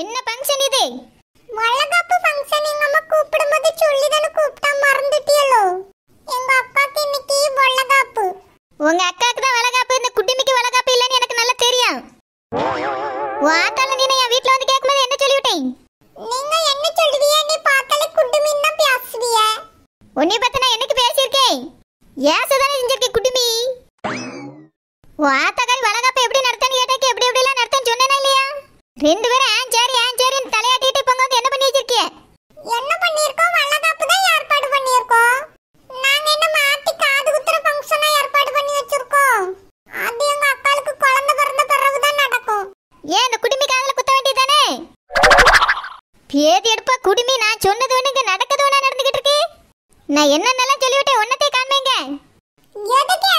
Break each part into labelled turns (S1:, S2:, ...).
S1: என்ன ஃபங்க்ஷன் இது வளகாப்பு ஃபங்க்ஷன் எங்க அம்மா கூப்பிடும்போது சொல்லி தான கூப்பிட்டா மறந்துட்டியலோ எங்க அக்காக்கு இன்னைக்கு வளகாப்பு உங்க அக்காக்கு தான் வளகாப்பு இந்த குட்டிமிக்கு வளகாப்பு இல்லன்னு எனக்கு நல்லா தெரியும் வாத்தால நீ என் வீட்ல வந்து கேக்கும்போது என்ன சொல்லி விட்டேன் நீங்க என்ன சொல்லுவீங்க நீ பார்த்தாலே குட்டுமின்னு தான் பேசுவீங்க உன்னை பத்தி நான் எனக்கு பேசியிருக்கேன் ஏன் சதானே செஞ்சிருக்கேன் குட்டுமி வாத்தக ரெண்டு பேரும் ஆ சரி ஆ தலையாட்டிட்டு இப்போ என்ன பண்ணி வச்சிருக்கீ என்ன பண்ணிருக்கோம் வள்ளகாப்பு தான் ஏற்பாடு பண்ணிருக்கோம் நாங்க என்ன மாத்தி காது குத்துற ஃபங்க்ஷனா ஏற்பாடு பண்ணி வச்சிருக்கோம் அது எங்க அக்காளுக்கு குழந்தை பிறந்த பிறகு தான் நடக்கும் ஏன் இந்த குடுமி காதுல குத்த தானே பேதி எடுப்பா குடிமி நான் சொன்னது ஒண்ணு இங்க நடக்குது ஒண்ணு நடந்துகிட்டு இருக்கு நான் என்னன்னெல்லாம் சொல்லிவிட்டேன் ஒன்னத்தை காண்பீங்க எதுக்கு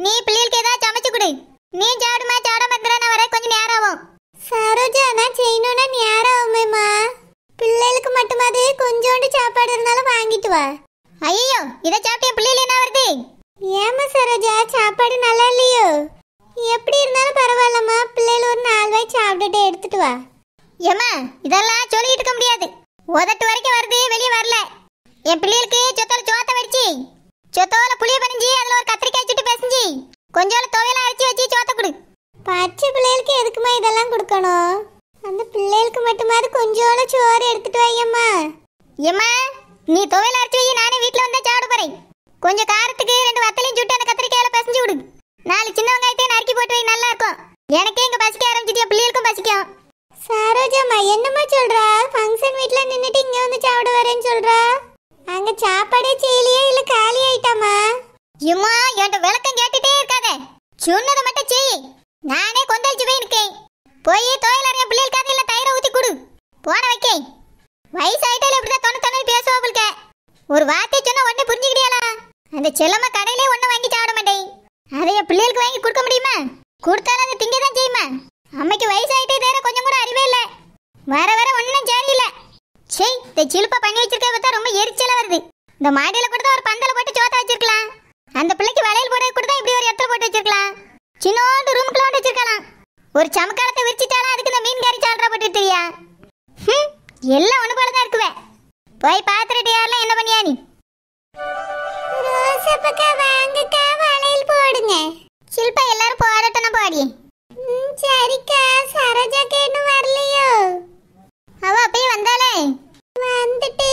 S1: நீ பிள்ளைகளுக்கு ஏதாவது சமைச்சு கொடு நீ ஜாடுமா ஜாட மக்கரான வர கொஞ்சம் நேரம் ஆகும் சரோஜா நான் செய்யணும்னா நேரம் ஆகுமேம்மா பிள்ளைகளுக்கு மட்டுமாவது கொஞ்சோண்டு சாப்பாடு இருந்தாலும் வாங்கிட்டு வா ஐயோ இதை சாப்பிட்டு பிள்ளைகள் என்ன வருது ஏமா சரோஜா சாப்பாடு நல்லா இல்லையோ எப்படி இருந்தாலும் பரவாயில்லம்மா பிள்ளைகள் ஒரு நாலு வாய் சாப்பிட்டுட்டு எடுத்துட்டு வா ஏமா இதெல்லாம் சொல்லிட்டு இருக்க முடியாது உதட்டு வரைக்கும் வருது வெளியே வரல என் பிள்ளைகளுக்கு சொத்தோல சோத்த வடிச்சு சொத்தோல புளிய பணிஞ்சு அதில் ஒரு கத்திரிக்காய் கொஞ்சோல துவையெல்லாம் அரைச்சி வச்சு சோத்த கொடு பச்சை பிள்ளைகளுக்கு எதுக்குமா இதெல்லாம் கொடுக்கணும் அந்த பிள்ளைகளுக்கு மட்டுமாவது கொஞ்சோல சோறு எடுத்துட்டு வையம்மா ஏம்மா நீ துவையல் அரைச்சி வை நானே வீட்டில் வந்தா சாப்பிட போறேன் கொஞ்சம் காரத்துக்கு ரெண்டு வத்தலையும் சுட்டு அந்த கத்திரிக்காயில பசஞ்சு விடு நாலு சின்ன வெங்காயத்தையும் நறுக்கி போட்டு வை நல்லா இருக்கும் எனக்கே இங்க பசிக்க ஆரம்பிச்சிட்டியா பிள்ளைகளுக்கும் பசிக்கும் சரோஜம்மா என்னம்மா சொல்றா ஃபங்க்ஷன் வீட்டில் நின்றுட்டு இங்கே வந்து சாப்பிட வரேன்னு சொல்றா சொன்னதை மட்டும் செய் நானே கொந்தளிச்சு போயிருக்கேன் போய் தோயிலர் என் பிள்ளைகள் கதையில தயிர ஊத்தி கொடு போன வைக்கேன் வயசாயிட்டால தான் தொண்ணு தொண்ணு பேசுவாப்பிள்க ஒரு வார்த்தை சொன்னா ஒன்று புரிஞ்சுக்கிட்டியாளா அந்த செல்லம்மா கடையிலே ஒன்று வாங்கி சாப்பிட மாட்டேன் அதை என் பிள்ளைகளுக்கு வாங்கி கொடுக்க முடியுமா கொடுத்தாலும் அதை திங்க தான் செய்யுமா அம்மைக்கு வயசாயிட்டே தேர கொஞ்சம் கூட அறிவே இல்லை வர வர ஒன்றும் சரியில்லை சரி இந்த சிலுப்பை பண்ணி வச்சிருக்க பார்த்தா ரொம்ப எரிச்சலாக வருது இந்த மாடியில் கூட ஒரு பந்தலை போட்டு சோத்த வச்சிருக்கலாம் அந்த பிள்ளைக்கு வளையல் போட மாதிரி இடத்துல போட்டு வச்சிருக்கலாம் சின்னோண்டு ரூம் வந்து வச்சிருக்கலாம் ஒரு சமக்காலத்தை விரிச்சிட்டாலும் அதுக்கு இந்த மீன் கறி சால்ரா போட்டு தெரியா எல்லாம் ஒன்று போல தான் இருக்குவே போய் பார்த்துட்டு யாரெல்லாம் என்ன பண்ணியா நீ சரிக்கா சரோஜா கேட்டு வரலையோ அவ அப்பயே வந்தாலே வந்துட்டு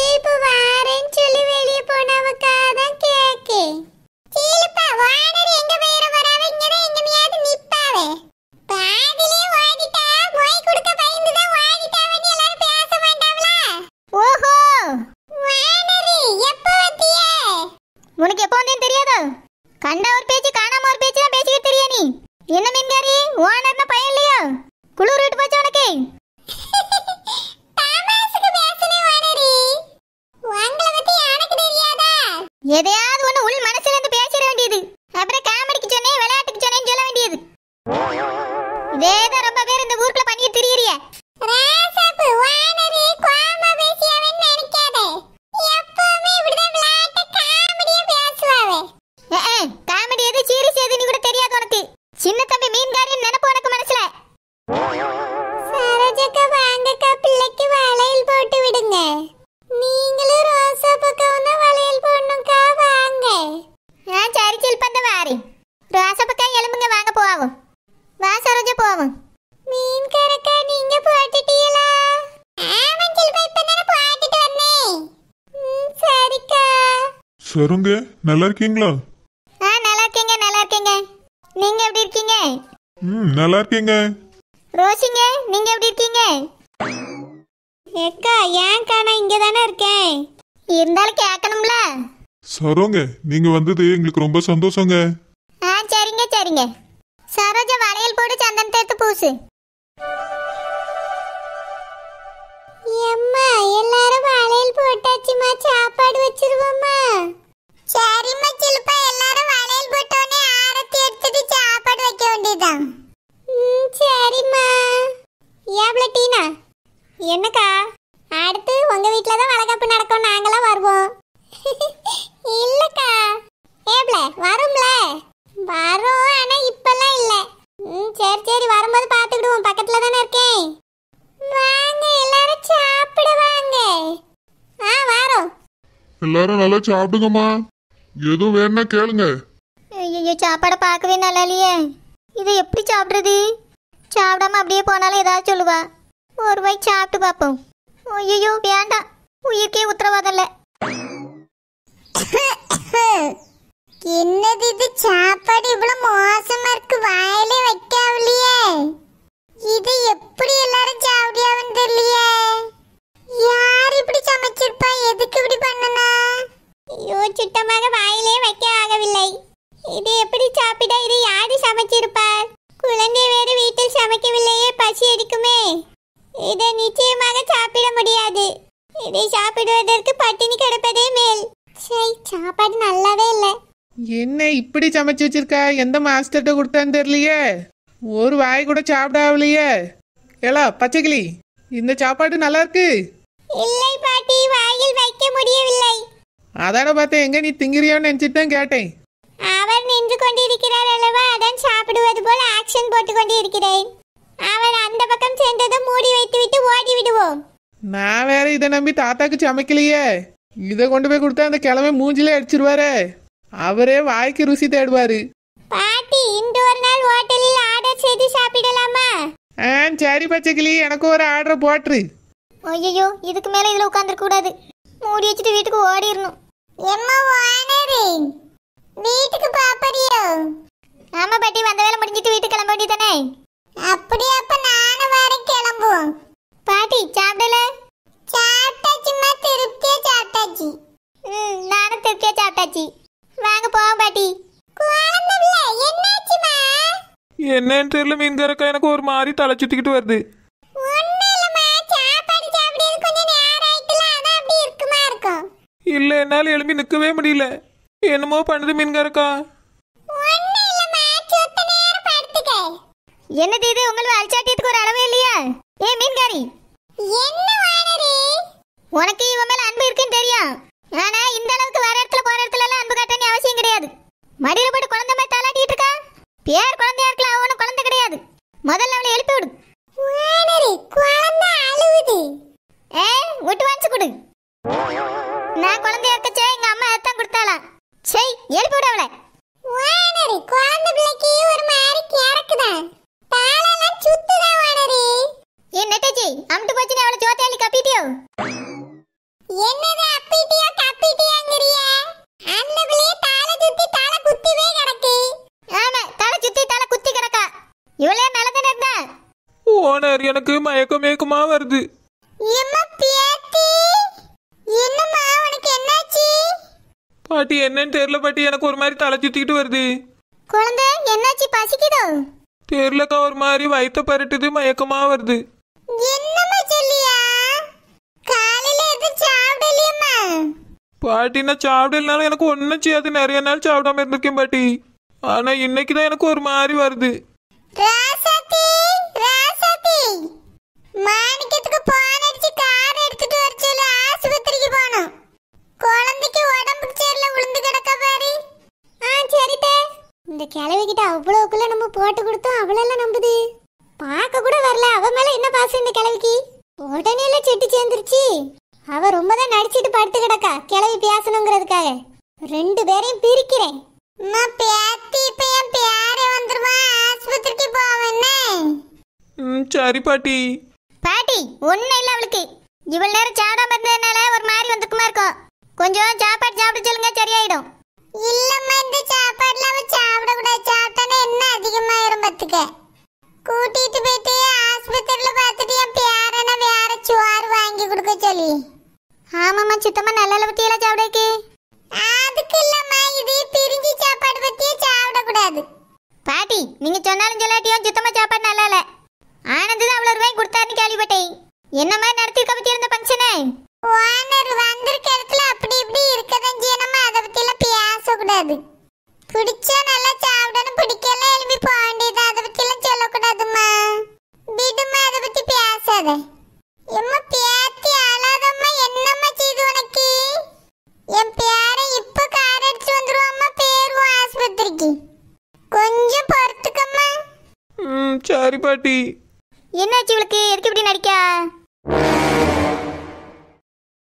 S1: சருங்க நல்லா இருக்கீங்களா ஆ நல்லா இருக்கீங்க நல்லா இருக்கீங்க நீங்க எப்படி இருக்கீங்க ம் நல்லா இருக்கீங்க ரோஷிங்க நீங்க எப்படி இருக்கீங்க ஏக்கா ஏன் காணா இங்க தானே இருக்கேன் இருந்தாலும் கேட்கணும்ல சரோங்க நீங்க வந்தது எங்களுக்கு ரொம்ப சந்தோஷங்க ஆ சரிங்க சரிங்க சரோஜா வளையல் போட்டு சந்தனத்தை எடுத்து பூசு எம்மா எல்லாரும் வளையல் போட்டாச்சுமா சாப்பாடு வச்சிருவோம்மா சரிம்மா சிலுப்பா சாப்பாடு வைக்க வேண்டியதுதான் சரிம்மா என்னக்கா அடுத்து உங்க வீட்டில் தான் வளகாப்பு நடக்கும் நாங்களாம் வருவோம் இல்லக்கா ஏப்ல வரும்ல வரும் ஆனா இப்பெல்லாம் இல்ல ம் சரி சரி வரும்போது பாத்துக்கிடுவோம் பக்கத்துல தானே இருக்கேன் வாங்க எல்லாரும் சாப்பிடுவாங்க ஆ வரோம் எல்லாரும் நல்லா சாப்பிடுங்கம்மா எதுவும் வேணா கேளுங்க ஐயோ சாப்பாடை பார்க்கவே நல்லா இல்லையே இதை எப்படி சாப்பிட்றது சாப்பிடாம அப்படியே போனாலும் ஏதாவது சொல்லுவா ஒரு வாய் சாப்பிட்டு பார்ப்போம் ஐயோ வேண்டாம் உயிருக்கே உத்தரவாதம் இல்லை என்னது இது சாப்பாடு இவ்வளவு மோசமா இருக்கு வாயிலே வைக்காவலையே இது இப்படி சமைச்சு வச்சிருக்கா எந்த மாஸ்டர்கிட்ட கொடுத்தான்னு தெரியலையே ஒரு வாய் கூட சாப்பிடாவலையே ஏலா பச்சைக்கிளி இந்த சாப்பாடு நல்லா இருக்கு இல்லை பாட்டி வாயில் வைக்க முடியவில்லை அதான பார்த்து எங்க நீ திங்கிறியோன்னு நினைச்சிட்டு தான் கேட்டேன் அவர் நின்று கொண்டிருக்கிறார் அல்லவா அதான் சாப்பிடுவது போல ஆக்ஷன் போட்டு கொண்டு இருக்கிறேன் அவர் அந்த பக்கம் சென்றதும் மூடி வைத்து விட்டு ஓடி விடுவோம் நான் வேற இதை நம்பி தாத்தாக்கு சமைக்கலையே இதை கொண்டு போய் கொடுத்தா அந்த கிழமை மூஞ்சிலே அடிச்சிருவாரு அவரே வாய்க்கு ருசி தேடுவாரு பாட்டி இன்று ஒரு நாள் ஹோட்டலில் ஆர்டர் செய்து சாப்பிடலாமா ஆ சரி பச்சைக்கிளி எனக்கு ஒரு ஆர்டர் போட்டுரு ஐயோ இதுக்கு மேலே இதுல உட்காந்துட கூடாது மூடி வச்சுட்டு வீட்டுக்கு ஓடிடணும் என்ன வானரின் வீட்டுக்கு பாப்படியோ ஆமா பாட்டி வந்த வேலை முடிஞ்சிட்டு வீட்டுக்கு கிளம்ப வேண்டியதானே அப்படி அப்ப நான் என்னன்னு தெரியல மீன்காரக்கா எனக்கு ஒரு மாதிரி தலை சுத்திக்கிட்டு வருது இல்ல என்னால எழும்பி நிக்கவே முடியல என்னமோ பண்ணுது மீன்காரக்கா என்னது இது உங்களுக்கு அல்சாட்டியத்துக்கு ஒரு அளவே இல்லையா ஏ மீன்காரி உனக்கு இவன் மேல அன்பு இருக்குன்னு தெரியும் ஆனா இந்த அளவுக்கு வர இடத்துல போற இடத்துல எல்லாம் அன்பு காட்டணும் அவசியம் கிடையாது மடியில போட்டு குழந்தை மாதிரி தாளாட்டிட்டு இருக்கா பேர் குழந்தையா இருக்கலாம் அவனும் குழந்தை கிடையாது முதல்ல அவளை எழுப்பி விடு குழந்தை அழுவுது ஏ விட்டு வாச்சு கொடு நான் குழந்தையா இருக்கச்சே எங்க அம்மா எத்தான் கொடுத்தாளா செய் எழுப்பி விடு அவளை ஓனர் எனக்கு மயக்க மயக்கமா வருது பாட்டி என்னன்னு தெரியல பாட்டி எனக்கு ஒரு மாதிரி தலை சுத்திக்கிட்டு வருது குழந்தை என்னாச்சு பசிக்குதோ தெரியலக்கா ஒரு மாதிரி வயித்த பரட்டுது மயக்கமா வருது பாட்டி நான் சாப்பிடலனால எனக்கு ஒன்றும் செய்யாது நிறைய நாள் சாப்பிடாம இருந்திருக்கேன் பாட்டி ஆனா இன்னைக்கு தான் எனக்கு ஒரு மாதிரி வருது ராசாத்தி மாணிக்கத்துக்கு போன் அடிச்சு கார் எடுத்துட்டு வர சொல்லி ஆஸ்பத்திரிக்கு போனோம் குழந்தைக்கு உடம்பு சரியில்ல விழுந்து கிடக்க பாரு ஆ சரிட்டே இந்த கிட்ட அவ்வளோக்குள்ள நம்ம போட்டு கொடுத்தோம் அவளெல்லாம் நம்புது பார்க்க கூட வரல அவ மேல என்ன பாசம் இந்த கிழவிக்கு உடனே செட்டி செட்டு சேர்ந்துருச்சு அவ ரொம்ப தான் நடிச்சிட்டு படுத்து கிடக்கா கிளவி பேசணுங்கிறதுக்காக ரெண்டு பேரையும் பிரிக்கிறேன் நான் பேத்தி இப்ப என் பேரே வந்துருவான் ஆஸ்பத்திரிக்கு போவேன்னே ம் சரி பாட்டி பாட்டி ஒண்ணு இல்ல அவளுக்கு இவ்வளவு நேரம் சாப்பிடாம இருந்ததுனால ஒரு மாதிரி வந்துக்குமா இருக்கும் கொஞ்சம் சாப்பாடு சாப்பிட சொல்லுங்க சரியாயிடும் இல்லம்மா இந்த சாப்பாடுல அவ சாப்பிட கூடாது சாப்பிட்டானே என்ன அதிகமா இருக்கும் பத்துக்க கூட்டிட்டு போயிட்டு ஆஸ்பத்திரியில பார்த்துட்டு என் பேரனை வேற சுவாறு வாங்கி கொடுக்க சொல்லி ஆமாம்மா சுத்தமாக நல்லா பிடிச்சா நல்லா சாப்பிடணும் பிடிக்கல எழுப்பி போக வேண்டியது அதை பற்றிலாம் சொல்லக்கூடாதும்மா விடுமா அதை பற்றி பேசாத எம்மா பேத்தி அழாதம்மா என்னம்மா செய்து உனக்கு என் பேரை இப்போ கார் அடிச்சு வந்துருவாம்மா பேருவோம் ஆஸ்பத்திரிக்கு கொஞ்சம் பொறுத்துக்கம்மா ம் சரி பாட்டி என்னாச்சு இவளுக்கு எதுக்கு இப்படி நடிக்கா